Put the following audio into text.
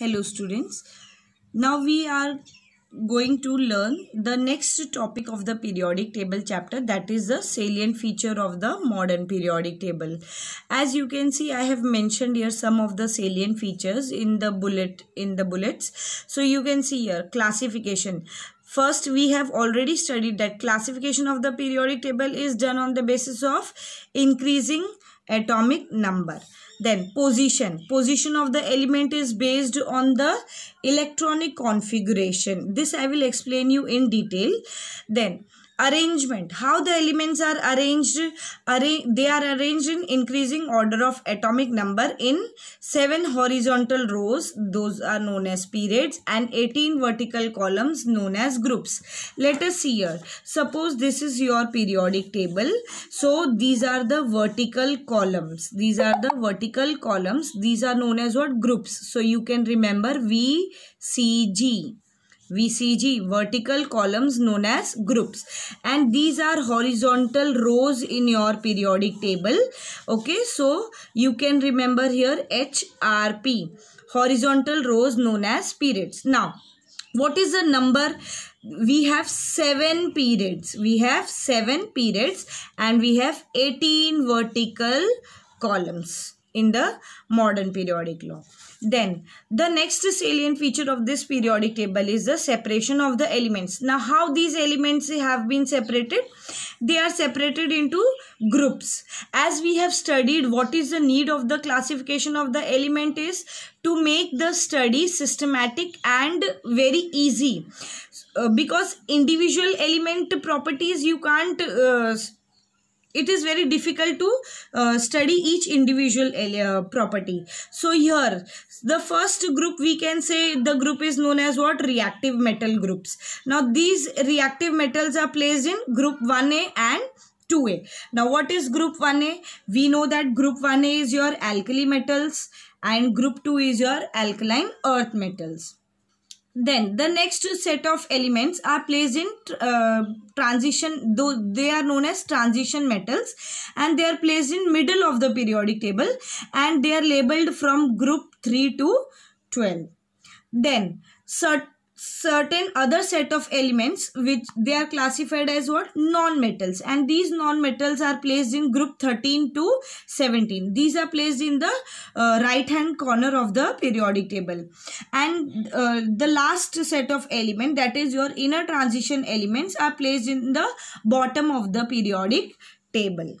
hello students now we are going to learn the next topic of the periodic table chapter that is the salient feature of the modern periodic table as you can see i have mentioned here some of the salient features in the bullet in the bullets so you can see here classification First, we have already studied that classification of the periodic table is done on the basis of increasing atomic number. Then position. Position of the element is based on the electronic configuration. This I will explain you in detail. Then arrangement how the elements are arranged arra- they are arranged in increasing order of atomic number in 7 horizontal rows those are known as periods and 18 vertical columns known as groups let us see here suppose this is your periodic table so these are the vertical columns these are the vertical columns these are known as what groups so you can remember v c g VCG, vertical columns known as groups. And these are horizontal rows in your periodic table. Okay, so you can remember here HRP, horizontal rows known as periods. Now, what is the number? we have seven periods we have seven periods and we have 18 vertical columns in the modern periodic law. Then the next salient feature of this periodic table is the separation of the elements. Now how these elements have been separated? They are separated into groups. As we have studied what is the need of the classification of the element is to make the study systematic and very easy. Uh, because individual element properties you can't uh, it is very difficult to uh, study each individual uh, property so here the first group we can say the group is known as what reactive metal groups now these reactive metals are placed in group 1a and 2a now what is group 1a we know that group 1a is your alkali metals and group 2 is your alkaline earth metals then the next set of elements are placed in uh, transition, though they are known as transition metals and they are placed in middle of the periodic table and they are labeled from group 3 to 12. Then certain certain other set of elements which they are classified as what non-metals and these non-metals are placed in group 13 to 17 these are placed in the uh, right hand corner of the periodic table and uh, the last set of element that is your inner transition elements are placed in the bottom of the periodic table